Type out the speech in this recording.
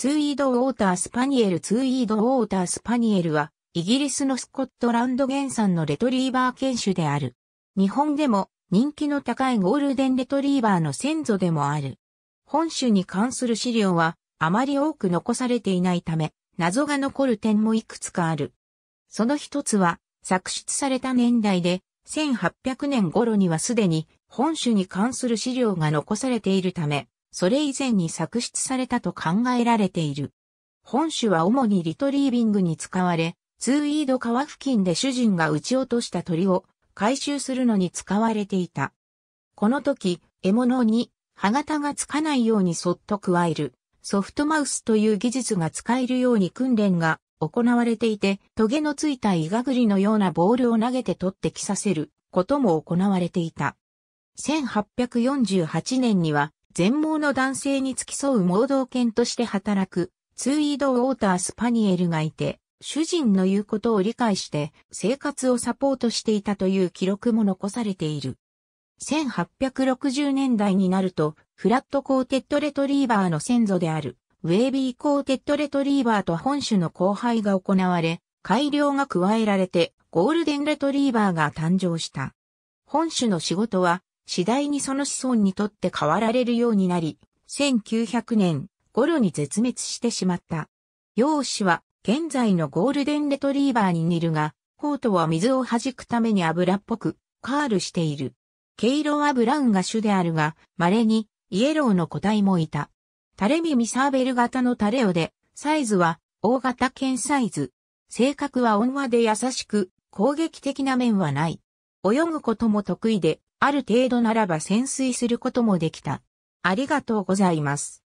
ツイード・ウォーター・スパニエルツイード・ウォーター・スパニエルは、イギリスのスコットランド原産のレトリーバー犬種である。日本でも人気の高いゴールデンレトリーバーの先祖でもある。本種に関する資料はあまり多く残されていないため、謎が残る点もいくつかある。その一つは、作出された年代で、1800年頃にはすでに本種に関する資料が残されているため、それ以前に作出されたと考えられている。本種は主にリトリービングに使われ、ツーイード川付近で主人が撃ち落とした鳥を回収するのに使われていた。この時、獲物に歯型がつかないようにそっと加える、ソフトマウスという技術が使えるように訓練が行われていて、トゲのついたイガグリのようなボールを投げて取ってきさせることも行われていた。1848年には全盲の男性に付き添う盲導犬として働く、ツーイード・ウォーター・スパニエルがいて、主人の言うことを理解して生活をサポートしていたという記録も残されている。1860年代になると、フラットコーテッドレトリーバーの先祖である、ウェービーコーテッドレトリーバーと本種の交配が行われ、改良が加えられて、ゴールデンレトリーバーが誕生した。本種の仕事は、次第にその子孫にとって変わられるようになり、1900年頃に絶滅してしまった。陽子は現在のゴールデンレトリーバーに似るが、コートは水を弾くために油っぽく、カールしている。毛色はブラウンが主であるが、稀にイエローの個体もいた。タレミミサーベル型のタレオで、サイズは大型犬サイズ。性格は温和で優しく、攻撃的な面はない。泳ぐことも得意で、ある程度ならば潜水することもできた。ありがとうございます。